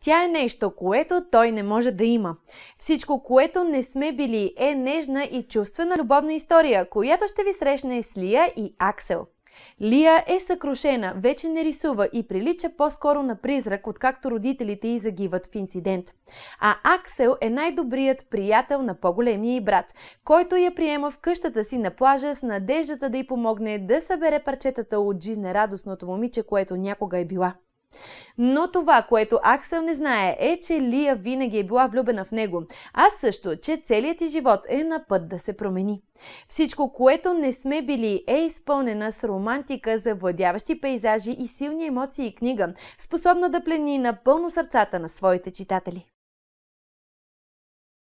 Тя е нещо, което той не може да има. Всичко, което не сме били, е нежна и чувствена любовна история, която ще ви срещне с Лия и Аксел. Лия е съкрушена, вече не рисува и прилича по-скоро на призрак, откакто родителите й загиват в инцидент. А Аксел е най-добрият приятел на по-големия й брат, който я приема в къщата си на плажа с надеждата да й помогне да събере парчетата от жизнерадостното момиче, което някога е била. Но това, което Аксел не знае, е, че Лия винаги е била влюбена в него, а също, че целият ти живот е на път да се промени. Всичко, което не сме били, е изпълнена с романтика, завладяващи пейзажи и силни емоции и книга, способна да плени напълно сърцата на своите читатели.